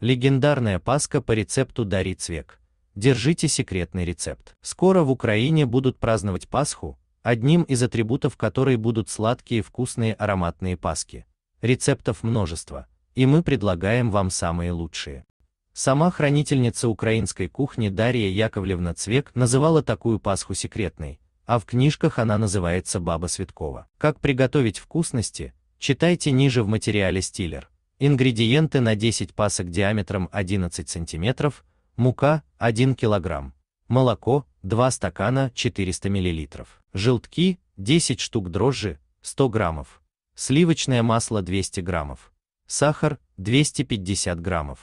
Легендарная паска по рецепту Дарьи Цвек. Держите секретный рецепт. Скоро в Украине будут праздновать Пасху, одним из атрибутов которой будут сладкие, вкусные, ароматные паски. Рецептов множество, и мы предлагаем вам самые лучшие. Сама хранительница украинской кухни Дарья Яковлевна Цвек называла такую Пасху секретной, а в книжках она называется Баба Светкова. Как приготовить вкусности, читайте ниже в материале стилер. Ингредиенты на 10 пасок диаметром 11 см, мука 1 кг, молоко 2 стакана 400 мл, желтки 10 штук дрожжи 100 г, сливочное масло 200 г, сахар 250 г,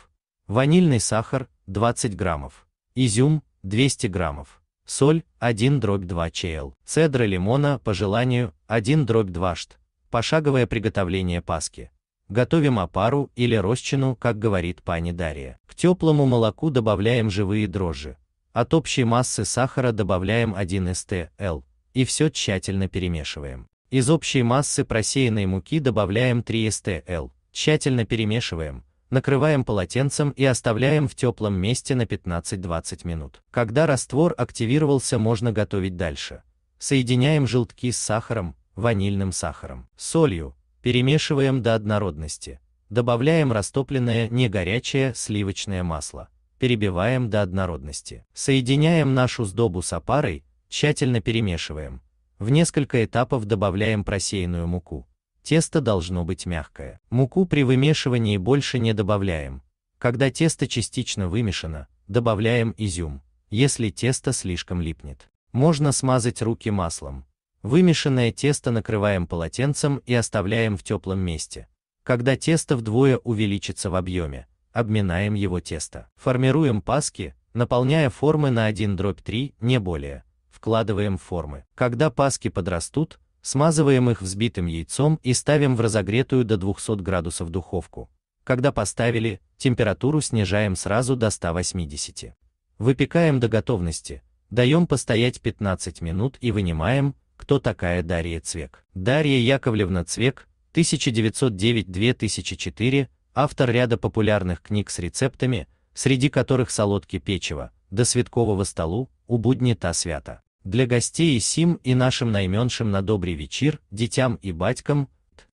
ванильный сахар 20 г, изюм 200 г, соль 1 дробь 2 чл, цедра лимона по желанию 1 дробь 2 шт. Пошаговое приготовление паски. Готовим опару или росчину, как говорит пани Дарья. К теплому молоку добавляем живые дрожжи. От общей массы сахара добавляем 1 стл и все тщательно перемешиваем. Из общей массы просеянной муки добавляем 3 стл, тщательно перемешиваем, накрываем полотенцем и оставляем в теплом месте на 15-20 минут. Когда раствор активировался, можно готовить дальше. Соединяем желтки с сахаром, ванильным сахаром, солью, Перемешиваем до однородности. Добавляем растопленное не горячее сливочное масло. Перебиваем до однородности. Соединяем нашу сдобу с опарой, тщательно перемешиваем. В несколько этапов добавляем просеянную муку. Тесто должно быть мягкое. Муку при вымешивании больше не добавляем. Когда тесто частично вымешано, добавляем изюм, если тесто слишком липнет. Можно смазать руки маслом. Вымешанное тесто накрываем полотенцем и оставляем в теплом месте. Когда тесто вдвое увеличится в объеме, обминаем его тесто. Формируем паски, наполняя формы на 1 дробь 3, не более. Вкладываем формы. Когда паски подрастут, смазываем их взбитым яйцом и ставим в разогретую до 200 градусов духовку. Когда поставили, температуру снижаем сразу до 180. Выпекаем до готовности, даем постоять 15 минут и вынимаем, кто такая Дарья Цвек? Дарья Яковлевна Цвек, 1909-2004, автор ряда популярных книг с рецептами, среди которых «Солодки печева», «До светкового столу», «У будни та свята». Для гостей и сим и нашим найменшим на добрый вечер, детям и батькам,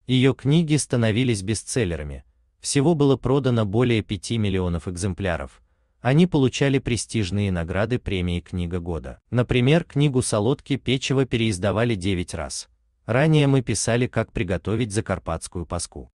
ее книги становились бестселлерами. Всего было продано более 5 миллионов экземпляров, они получали престижные награды премии «Книга года». Например, книгу Солодки Печева переиздавали 9 раз. Ранее мы писали «Как приготовить закарпатскую паску».